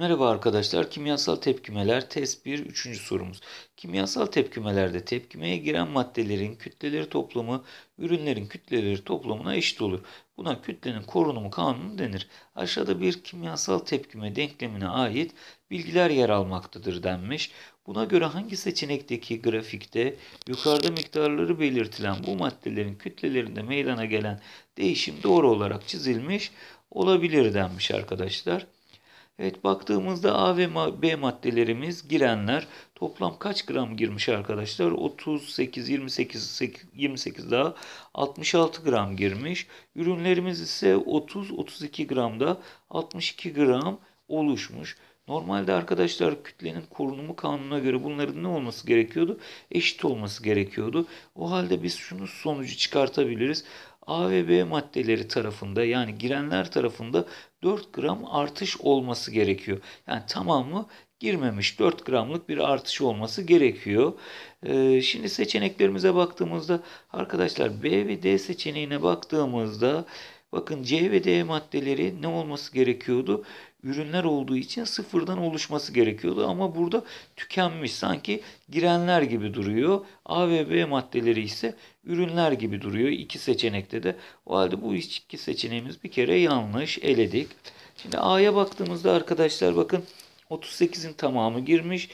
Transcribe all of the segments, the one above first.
Merhaba arkadaşlar. Kimyasal tepkimeler test 1 3. sorumuz. Kimyasal tepkimelerde tepkimeye giren maddelerin kütleleri toplamı ürünlerin kütleleri toplamına eşit olur. Buna kütlenin korunumu kanunu denir. Aşağıda bir kimyasal tepkime denklemine ait bilgiler yer almaktadır denmiş. Buna göre hangi seçenekteki grafikte yukarıda miktarları belirtilen bu maddelerin kütlelerinde meydana gelen değişim doğru olarak çizilmiş olabilir denmiş arkadaşlar. Evet baktığımızda A ve B maddelerimiz girenler toplam kaç gram girmiş arkadaşlar? 38, 28, 28 daha 66 gram girmiş. Ürünlerimiz ise 30, 32 gramda 62 gram oluşmuş. Normalde arkadaşlar kütlenin korunumu kanununa göre bunların ne olması gerekiyordu? Eşit olması gerekiyordu. O halde biz şunu sonucu çıkartabiliriz. A ve B maddeleri tarafında yani girenler tarafında 4 gram artış olması gerekiyor. Yani tamamı girmemiş 4 gramlık bir artış olması gerekiyor. Ee, şimdi seçeneklerimize baktığımızda arkadaşlar B ve D seçeneğine baktığımızda Bakın C ve D maddeleri ne olması gerekiyordu? Ürünler olduğu için sıfırdan oluşması gerekiyordu ama burada tükenmiş sanki girenler gibi duruyor. A ve B maddeleri ise ürünler gibi duruyor İki seçenekte de. O halde bu iki seçeneğimiz bir kere yanlış eledik. Şimdi A'ya baktığımızda arkadaşlar bakın 38'in tamamı girmiş.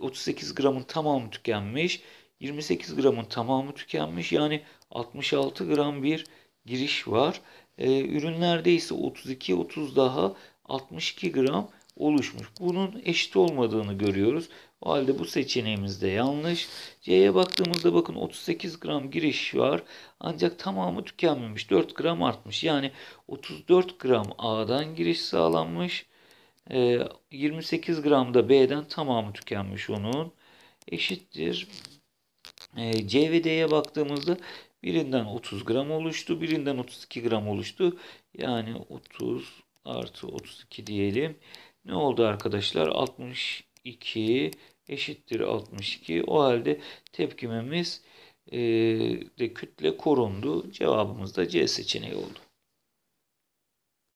38 gramın tamamı tükenmiş. 28 gramın tamamı tükenmiş. Yani 66 gram bir giriş var. E, ürünlerde ise 32-30 daha 62 gram oluşmuş. Bunun eşit olmadığını görüyoruz. O halde bu seçeneğimiz de yanlış. C'ye baktığımızda bakın 38 gram giriş var. Ancak tamamı tükenmemiş. 4 gram artmış. Yani 34 gram A'dan giriş sağlanmış. 28 e, gram da B'den tamamı tükenmiş onun. Eşittir. E, C ve D'ye baktığımızda Birinden 30 gram oluştu. Birinden 32 gram oluştu. Yani 30 artı 32 diyelim. Ne oldu arkadaşlar? 62 eşittir 62. O halde tepkimemiz e, de kütle korundu. Cevabımız da C seçeneği oldu.